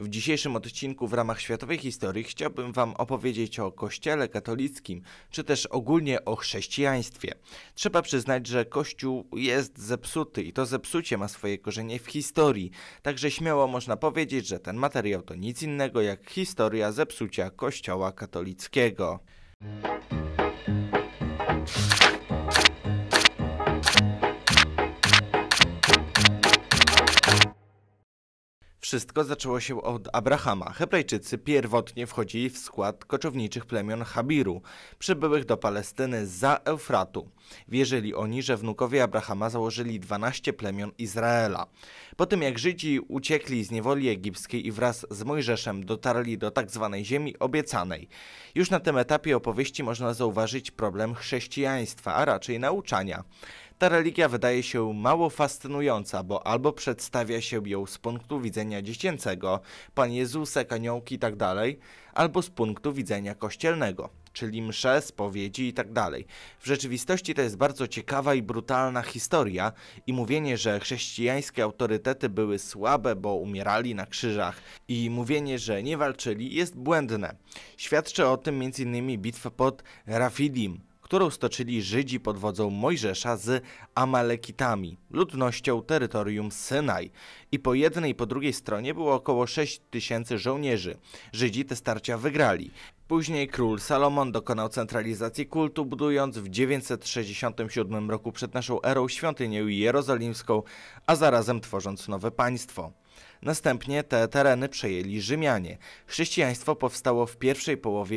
W dzisiejszym odcinku w ramach światowej historii chciałbym Wam opowiedzieć o Kościele katolickim, czy też ogólnie o chrześcijaństwie. Trzeba przyznać, że Kościół jest zepsuty i to zepsucie ma swoje korzenie w historii, także śmiało można powiedzieć, że ten materiał to nic innego jak historia zepsucia Kościoła katolickiego. Wszystko zaczęło się od Abrahama. Hebrajczycy pierwotnie wchodzili w skład koczowniczych plemion Habiru, przybyłych do Palestyny za Eufratu. Wierzyli oni, że wnukowie Abrahama założyli 12 plemion Izraela. Po tym jak Żydzi uciekli z niewoli egipskiej i wraz z Mojżeszem dotarli do tzw. Tak ziemi obiecanej. Już na tym etapie opowieści można zauważyć problem chrześcijaństwa, a raczej nauczania ta religia wydaje się mało fascynująca, bo albo przedstawia się ją z punktu widzenia dziecięcego, Pan Jezusek, aniołki itd., tak albo z punktu widzenia kościelnego, czyli msze, spowiedzi itd. Tak w rzeczywistości to jest bardzo ciekawa i brutalna historia i mówienie, że chrześcijańskie autorytety były słabe, bo umierali na krzyżach i mówienie, że nie walczyli jest błędne. Świadczy o tym m.in. bitwa pod Rafidim, którą stoczyli Żydzi pod wodzą Mojżesza z Amalekitami, ludnością terytorium Synaj. I po jednej i po drugiej stronie było około 6 tysięcy żołnierzy. Żydzi te starcia wygrali. Później król Salomon dokonał centralizacji kultu, budując w 967 roku przed naszą erą świątynię jerozolimską, a zarazem tworząc nowe państwo. Następnie te tereny przejęli Rzymianie. Chrześcijaństwo powstało w pierwszej połowie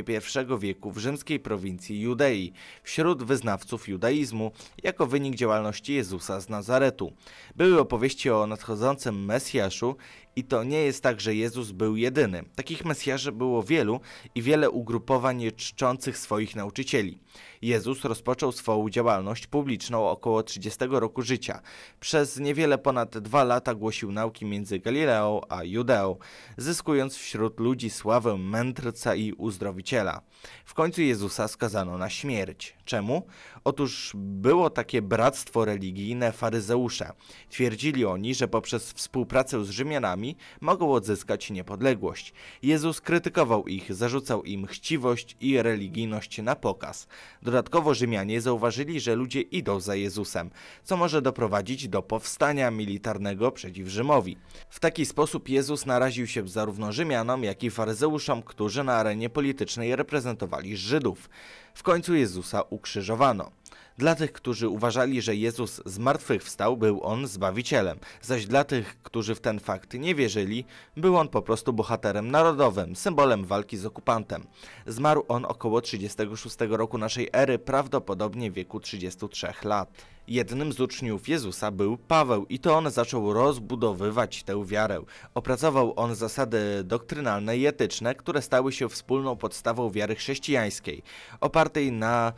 I wieku w rzymskiej prowincji Judei, wśród wyznawców judaizmu, jako wynik działalności Jezusa z Nazaretu. Były opowieści o nadchodzącym Mesjaszu i to nie jest tak, że Jezus był jedyny. Takich Mesjarzy było wielu i wiele ugrupowań czczących swoich nauczycieli. Jezus rozpoczął swoją działalność publiczną około 30 roku życia. Przez niewiele ponad dwa lata głosił nauki między Galilei a Judeo, zyskując wśród ludzi sławę mędrca i uzdrowiciela. W końcu Jezusa skazano na śmierć. Czemu? Otóż było takie bractwo religijne faryzeusze. Twierdzili oni, że poprzez współpracę z Rzymianami mogą odzyskać niepodległość. Jezus krytykował ich, zarzucał im chciwość i religijność na pokaz. Dodatkowo Rzymianie zauważyli, że ludzie idą za Jezusem, co może doprowadzić do powstania militarnego przeciw Rzymowi. W taki sposób Jezus naraził się zarówno Rzymianom, jak i faryzeuszom, którzy na arenie politycznej reprezentowali Żydów w końcu Jezusa ukrzyżowano. Dla tych, którzy uważali, że Jezus zmartwychwstał, był on zbawicielem, zaś dla tych, którzy w ten fakt nie wierzyli, był on po prostu bohaterem narodowym, symbolem walki z okupantem. Zmarł on około 36 roku naszej ery, prawdopodobnie w wieku 33 lat. Jednym z uczniów Jezusa był Paweł i to on zaczął rozbudowywać tę wiarę. Opracował on zasady doktrynalne i etyczne, które stały się wspólną podstawą wiary chrześcijańskiej, opartej na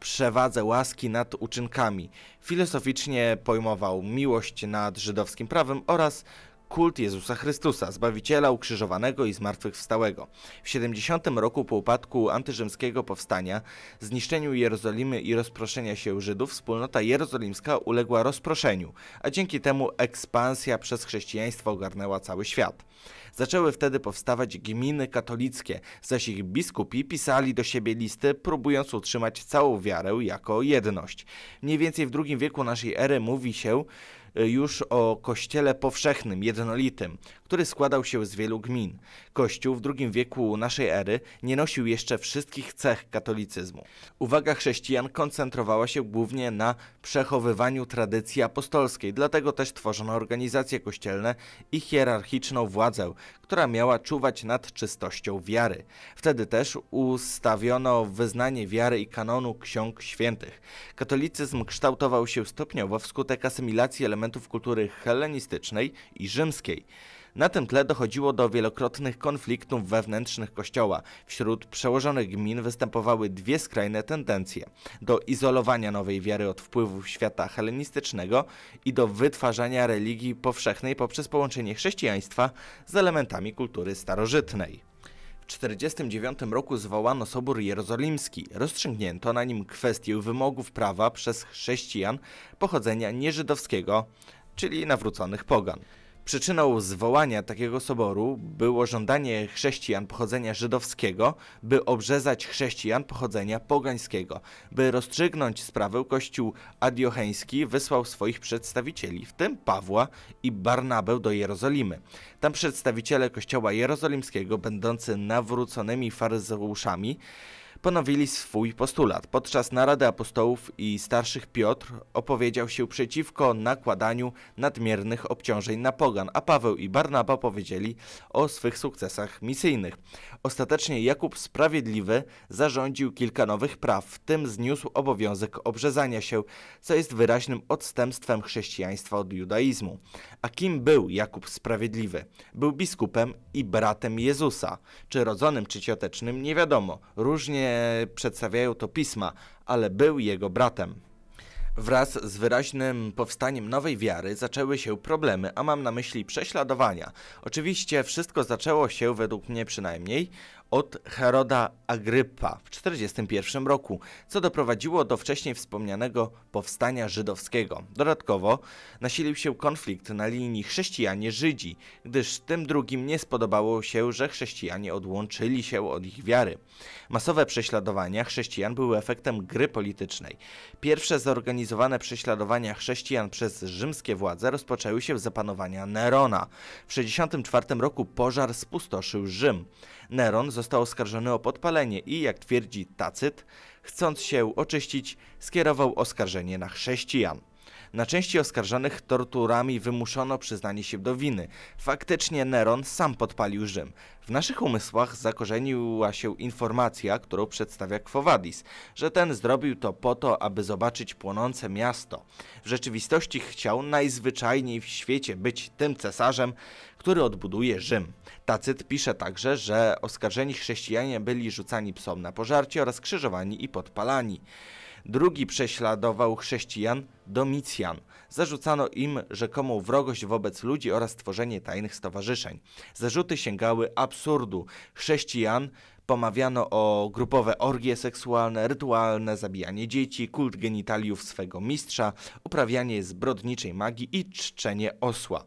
przewadze łaski nad uczynkami. Filozoficznie pojmował miłość nad żydowskim prawem oraz kult Jezusa Chrystusa, Zbawiciela ukrzyżowanego i zmartwychwstałego. W 70 roku po upadku antyrzymskiego powstania, zniszczeniu Jerozolimy i rozproszenia się Żydów, wspólnota jerozolimska uległa rozproszeniu, a dzięki temu ekspansja przez chrześcijaństwo ogarnęła cały świat. Zaczęły wtedy powstawać gminy katolickie, zaś ich biskupi pisali do siebie listy, próbując utrzymać całą wiarę jako jedność. Mniej więcej w II wieku naszej ery mówi się, Y, już o kościele powszechnym, jednolitym, który składał się z wielu gmin. Kościół w II wieku naszej ery nie nosił jeszcze wszystkich cech katolicyzmu. Uwaga chrześcijan koncentrowała się głównie na przechowywaniu tradycji apostolskiej, dlatego też tworzono organizacje kościelne i hierarchiczną władzę, która miała czuwać nad czystością wiary. Wtedy też ustawiono wyznanie wiary i kanonu ksiąg świętych. Katolicyzm kształtował się stopniowo wskutek asymilacji elementów elementów kultury helenistycznej i rzymskiej. Na tym tle dochodziło do wielokrotnych konfliktów wewnętrznych kościoła. Wśród przełożonych gmin występowały dwie skrajne tendencje: do izolowania nowej wiary od wpływów świata helenistycznego i do wytwarzania religii powszechnej poprzez połączenie chrześcijaństwa z elementami kultury starożytnej. 1949 roku zwołano Sobór Jerozolimski. Rozstrzygnięto na nim kwestię wymogów prawa przez chrześcijan pochodzenia nieżydowskiego, czyli nawróconych pogan. Przyczyną zwołania takiego soboru było żądanie chrześcijan pochodzenia żydowskiego, by obrzezać chrześcijan pochodzenia pogańskiego. By rozstrzygnąć sprawę, kościół adiocheński wysłał swoich przedstawicieli, w tym Pawła i Barnabę do Jerozolimy. Tam przedstawiciele kościoła jerozolimskiego, będący nawróconymi faryzeuszami, ponowili swój postulat. Podczas narady apostołów i starszych Piotr opowiedział się przeciwko nakładaniu nadmiernych obciążeń na pogan, a Paweł i Barnaba powiedzieli o swych sukcesach misyjnych. Ostatecznie Jakub Sprawiedliwy zarządził kilka nowych praw, w tym zniósł obowiązek obrzezania się, co jest wyraźnym odstępstwem chrześcijaństwa od judaizmu. A kim był Jakub Sprawiedliwy? Był biskupem i bratem Jezusa. Czy rodzonym, czy ciotecznym, nie wiadomo. Różnie przedstawiają to pisma, ale był jego bratem. Wraz z wyraźnym powstaniem nowej wiary zaczęły się problemy, a mam na myśli prześladowania. Oczywiście wszystko zaczęło się, według mnie przynajmniej, od Heroda Agrypa w 1941 roku, co doprowadziło do wcześniej wspomnianego powstania żydowskiego. Dodatkowo nasilił się konflikt na linii chrześcijanie-Żydzi, gdyż tym drugim nie spodobało się, że chrześcijanie odłączyli się od ich wiary. Masowe prześladowania chrześcijan były efektem gry politycznej. Pierwsze zorganizowane prześladowania chrześcijan przez rzymskie władze rozpoczęły się w zapanowania Nerona. W 1964 roku pożar spustoszył Rzym. Neron został oskarżony o podpalenie i, jak twierdzi Tacyt, chcąc się oczyścić, skierował oskarżenie na chrześcijan. Na części oskarżonych torturami wymuszono przyznanie się do winy. Faktycznie Neron sam podpalił Rzym. W naszych umysłach zakorzeniła się informacja, którą przedstawia Kwowadis, że ten zrobił to po to, aby zobaczyć płonące miasto. W rzeczywistości chciał najzwyczajniej w świecie być tym cesarzem, który odbuduje Rzym. Tacyt pisze także, że oskarżeni chrześcijanie byli rzucani psom na pożarcie oraz krzyżowani i podpalani. Drugi prześladował chrześcijan, Domicjan. Zarzucano im rzekomą wrogość wobec ludzi oraz tworzenie tajnych stowarzyszeń. Zarzuty sięgały absurdu. Chrześcijan Pomawiano o grupowe orgie seksualne, rytualne zabijanie dzieci, kult genitaliów swego mistrza, uprawianie zbrodniczej magii i czczenie osła.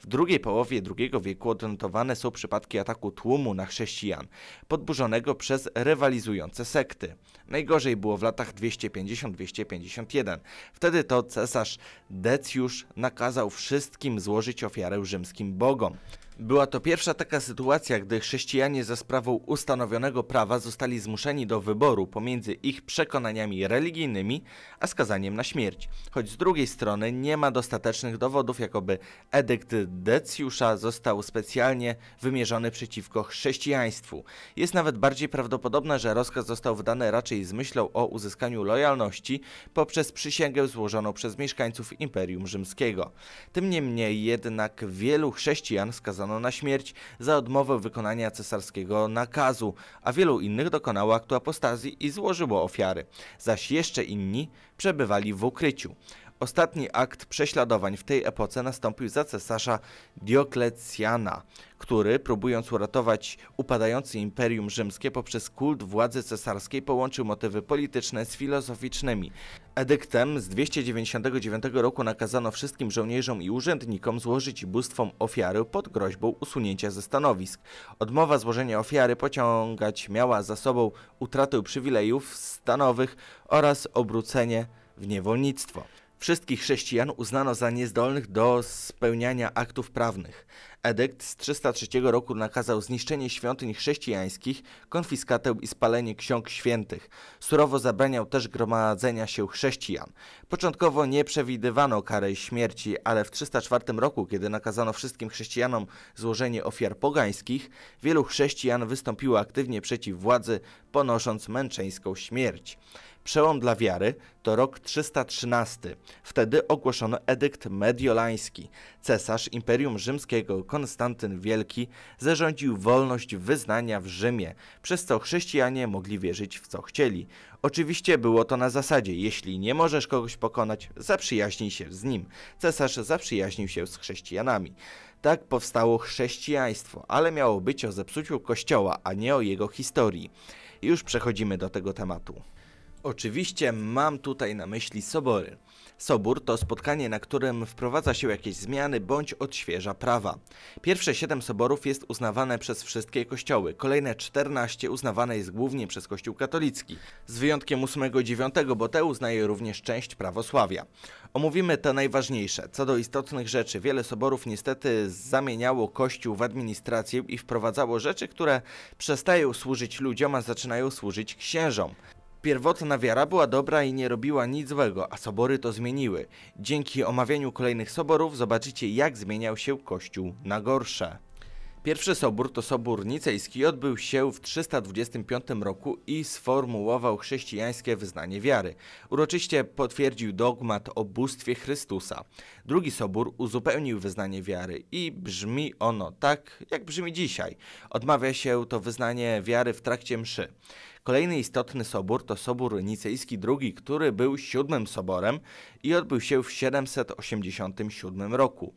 W drugiej połowie II wieku odnotowane są przypadki ataku tłumu na chrześcijan, podburzonego przez rywalizujące sekty. Najgorzej było w latach 250-251. Wtedy to cesarz Decjusz nakazał wszystkim złożyć ofiarę rzymskim bogom. Była to pierwsza taka sytuacja, gdy chrześcijanie za sprawą ustanowionego prawa zostali zmuszeni do wyboru pomiędzy ich przekonaniami religijnymi a skazaniem na śmierć. Choć z drugiej strony nie ma dostatecznych dowodów, jakoby edykt Decjusza został specjalnie wymierzony przeciwko chrześcijaństwu. Jest nawet bardziej prawdopodobne, że rozkaz został wydany raczej z myślą o uzyskaniu lojalności poprzez przysięgę złożoną przez mieszkańców Imperium Rzymskiego. Tym niemniej jednak wielu chrześcijan skazano skazano na śmierć za odmowę wykonania cesarskiego nakazu, a wielu innych dokonało aktu apostazji i złożyło ofiary, zaś jeszcze inni przebywali w ukryciu. Ostatni akt prześladowań w tej epoce nastąpił za cesarza Dioklecjana, który, próbując uratować upadające imperium rzymskie poprzez kult władzy cesarskiej, połączył motywy polityczne z filozoficznymi. Edyktem z 299 roku nakazano wszystkim żołnierzom i urzędnikom złożyć bóstwom ofiary pod groźbą usunięcia ze stanowisk. Odmowa złożenia ofiary pociągać miała za sobą utratę przywilejów stanowych oraz obrócenie w niewolnictwo. Wszystkich chrześcijan uznano za niezdolnych do spełniania aktów prawnych. Edykt z 303 roku nakazał zniszczenie świątyń chrześcijańskich, konfiskatę i spalenie ksiąg świętych. Surowo zabraniał też gromadzenia się chrześcijan. Początkowo nie przewidywano kary śmierci, ale w 304 roku, kiedy nakazano wszystkim chrześcijanom złożenie ofiar pogańskich, wielu chrześcijan wystąpiło aktywnie przeciw władzy, ponosząc męczeńską śmierć. Przełom dla wiary to rok 313. Wtedy ogłoszono edykt mediolański. Cesarz Imperium Rzymskiego Konstantyn Wielki zarządził wolność wyznania w Rzymie, przez co chrześcijanie mogli wierzyć w co chcieli. Oczywiście było to na zasadzie, jeśli nie możesz kogoś pokonać, zaprzyjaźnij się z nim. Cesarz zaprzyjaźnił się z chrześcijanami. Tak powstało chrześcijaństwo, ale miało być o zepsuciu kościoła, a nie o jego historii. Już przechodzimy do tego tematu. Oczywiście mam tutaj na myśli sobory. Sobór to spotkanie, na którym wprowadza się jakieś zmiany bądź odświeża prawa. Pierwsze 7 soborów jest uznawane przez wszystkie kościoły, kolejne 14 uznawane jest głównie przez Kościół katolicki, z wyjątkiem 8-9, bo te uznaje również część prawosławia. Omówimy te najważniejsze. Co do istotnych rzeczy, wiele soborów niestety zamieniało Kościół w administrację i wprowadzało rzeczy, które przestają służyć ludziom, a zaczynają służyć księżom. Pierwotna wiara była dobra i nie robiła nic złego, a sobory to zmieniły. Dzięki omawianiu kolejnych soborów zobaczycie jak zmieniał się Kościół na gorsze. Pierwszy sobór to sobór nicejski odbył się w 325 roku i sformułował chrześcijańskie wyznanie wiary. Uroczyście potwierdził dogmat o bóstwie Chrystusa. Drugi sobór uzupełnił wyznanie wiary i brzmi ono tak, jak brzmi dzisiaj. Odmawia się to wyznanie wiary w trakcie mszy. Kolejny istotny sobór to sobór nicejski II, który był siódmym soborem i odbył się w 787 roku.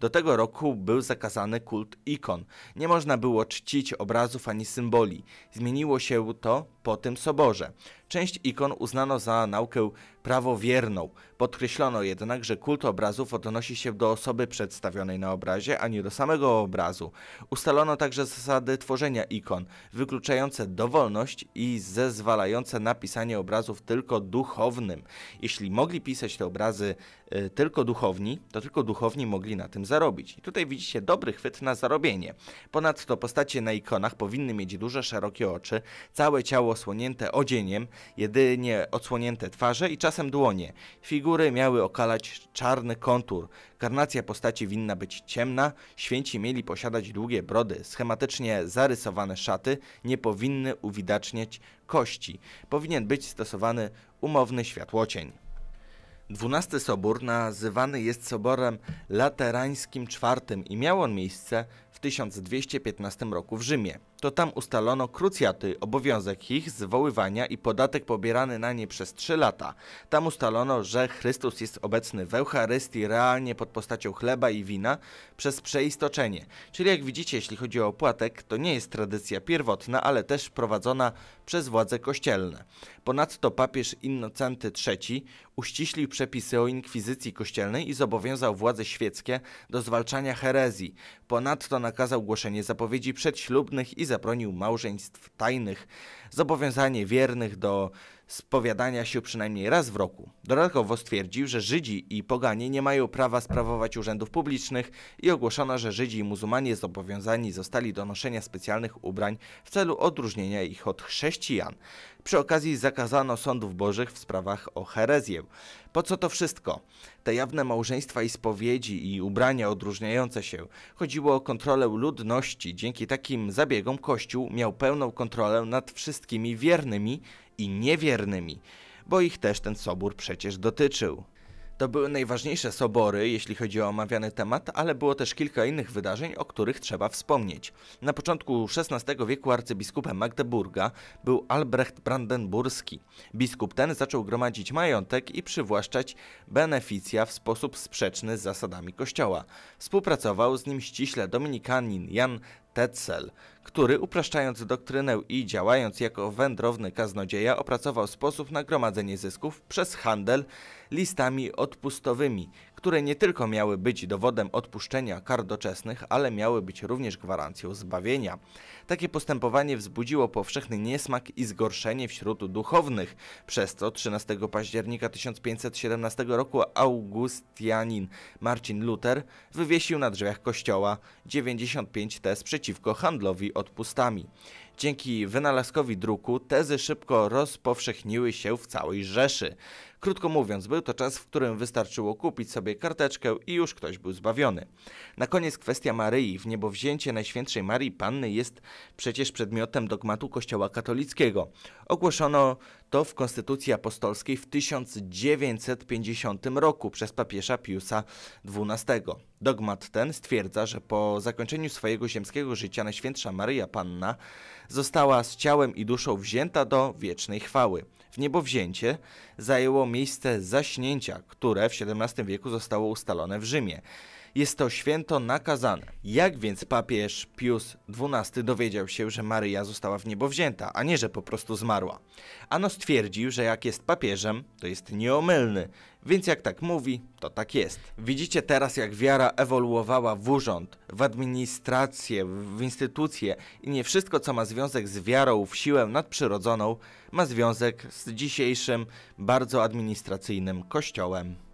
Do tego roku był zakazany kult ikon. Nie można było czcić obrazów ani symboli. Zmieniło się to po tym soborze. Część ikon uznano za naukę prawowierną. Podkreślono jednak, że kult obrazów odnosi się do osoby przedstawionej na obrazie, a nie do samego obrazu. Ustalono także zasady tworzenia ikon, wykluczające dowolność i zezwalające na pisanie obrazów tylko duchownym. Jeśli mogli pisać te obrazy y, tylko duchowni, to tylko duchowni mogli na tym zarobić. I tutaj widzicie dobry chwyt na zarobienie. Ponadto postacie na ikonach powinny mieć duże, szerokie oczy, całe ciało osłonięte odzieniem, jedynie odsłonięte twarze i czasem dłonie. Figury miały okalać czarny kontur. Karnacja postaci winna być ciemna, święci mieli posiadać długie brody, schematycznie zarysowane szaty nie powinny uwidaczniać kości. Powinien być stosowany umowny światłocień. Dwunasty Sobór nazywany jest Soborem Laterańskim IV i miał on miejsce w 1215 roku w Rzymie to tam ustalono krucjaty, obowiązek ich zwoływania i podatek pobierany na nie przez trzy lata. Tam ustalono, że Chrystus jest obecny w Eucharystii realnie pod postacią chleba i wina przez przeistoczenie. Czyli jak widzicie, jeśli chodzi o opłatek, to nie jest tradycja pierwotna, ale też prowadzona przez władze kościelne. Ponadto papież Innocenty III uściślił przepisy o inkwizycji kościelnej i zobowiązał władze świeckie do zwalczania herezji. Ponadto nakazał głoszenie zapowiedzi przedślubnych i zabronił małżeństw tajnych, zobowiązanie wiernych do spowiadania się przynajmniej raz w roku. Dodatkowo stwierdził, że Żydzi i poganie nie mają prawa sprawować urzędów publicznych i ogłoszono, że Żydzi i muzułmanie zobowiązani zostali do noszenia specjalnych ubrań w celu odróżnienia ich od chrześcijan. Przy okazji zakazano sądów bożych w sprawach o herezję. Po co to wszystko? Te jawne małżeństwa i spowiedzi i ubrania odróżniające się. Chodziło o kontrolę ludności. Dzięki takim zabiegom Kościół miał pełną kontrolę nad wszystkimi wiernymi i niewiernymi, bo ich też ten sobór przecież dotyczył. To były najważniejsze sobory, jeśli chodzi o omawiany temat, ale było też kilka innych wydarzeń, o których trzeba wspomnieć. Na początku XVI wieku arcybiskupem Magdeburga był Albrecht Brandenburski. Biskup ten zaczął gromadzić majątek i przywłaszczać beneficja w sposób sprzeczny z zasadami kościoła. Współpracował z nim ściśle dominikanin Jan Tetzel, który upraszczając doktrynę i działając jako wędrowny kaznodzieja opracował sposób na gromadzenie zysków przez handel listami odpustowymi, które nie tylko miały być dowodem odpuszczenia kar doczesnych, ale miały być również gwarancją zbawienia. Takie postępowanie wzbudziło powszechny niesmak i zgorszenie wśród duchownych, przez co 13 października 1517 roku Augustianin Marcin Luther wywiesił na drzwiach kościoła 95 tez przeciwko handlowi odpustami. Dzięki wynalazkowi druku tezy szybko rozpowszechniły się w całej Rzeszy. Krótko mówiąc, był to czas, w którym wystarczyło kupić sobie karteczkę i już ktoś był zbawiony. Na koniec kwestia Maryi. W niebowzięcie Najświętszej Marii Panny jest przecież przedmiotem dogmatu Kościoła katolickiego. Ogłoszono to w Konstytucji Apostolskiej w 1950 roku przez papieża Piusa XII. Dogmat ten stwierdza, że po zakończeniu swojego ziemskiego życia Najświętsza Maryja Panna została z ciałem i duszą wzięta do wiecznej chwały. W niebowzięcie zajęło miejsce zaśnięcia, które w XVII wieku zostało ustalone w Rzymie jest to święto nakazane. Jak więc papież Pius XII dowiedział się, że Maryja została w niebo wzięta, a nie, że po prostu zmarła? Ano stwierdził, że jak jest papieżem, to jest nieomylny, więc jak tak mówi, to tak jest. Widzicie teraz, jak wiara ewoluowała w urząd, w administrację, w instytucje i nie wszystko, co ma związek z wiarą w siłę nadprzyrodzoną, ma związek z dzisiejszym, bardzo administracyjnym kościołem.